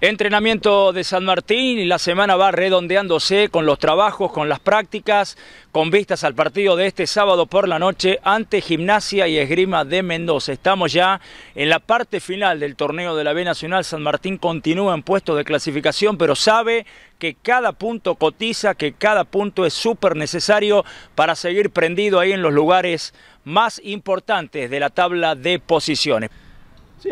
Entrenamiento de San Martín y la semana va redondeándose con los trabajos, con las prácticas, con vistas al partido de este sábado por la noche ante Gimnasia y Esgrima de Mendoza. Estamos ya en la parte final del torneo de la B Nacional. San Martín continúa en puestos de clasificación, pero sabe que cada punto cotiza, que cada punto es súper necesario para seguir prendido ahí en los lugares más importantes de la tabla de posiciones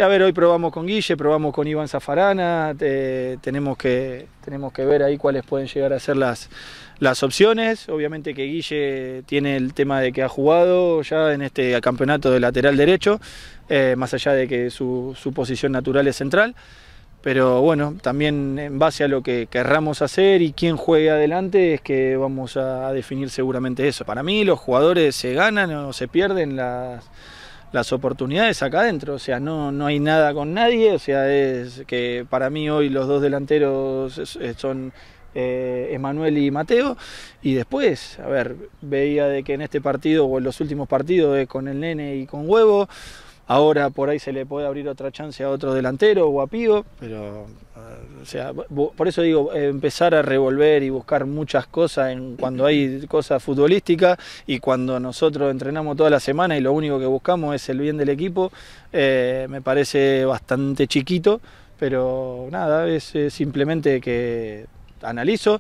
a ver, hoy probamos con Guille, probamos con Iván Zafarana, tenemos, que, tenemos que ver ahí cuáles pueden llegar a ser las, las opciones. Obviamente que Guille tiene el tema de que ha jugado ya en este campeonato de lateral derecho, eh, más allá de que su, su, posición natural es central. Pero bueno, también en base a lo que querramos hacer y quién juegue adelante es que vamos a definir seguramente eso. Para mí los jugadores se ganan o se pierden las las oportunidades acá adentro, o sea, no, no hay nada con nadie, o sea, es que para mí hoy los dos delanteros eh, son eh, Emanuel y Mateo, y después, a ver, veía de que en este partido o en los últimos partidos eh, con el nene y con Huevo, Ahora por ahí se le puede abrir otra chance a otro delantero o a Pío, pero eh, o sea, por eso digo, empezar a revolver y buscar muchas cosas en, cuando hay cosas futbolísticas y cuando nosotros entrenamos toda la semana y lo único que buscamos es el bien del equipo, eh, me parece bastante chiquito, pero nada, es simplemente que analizo.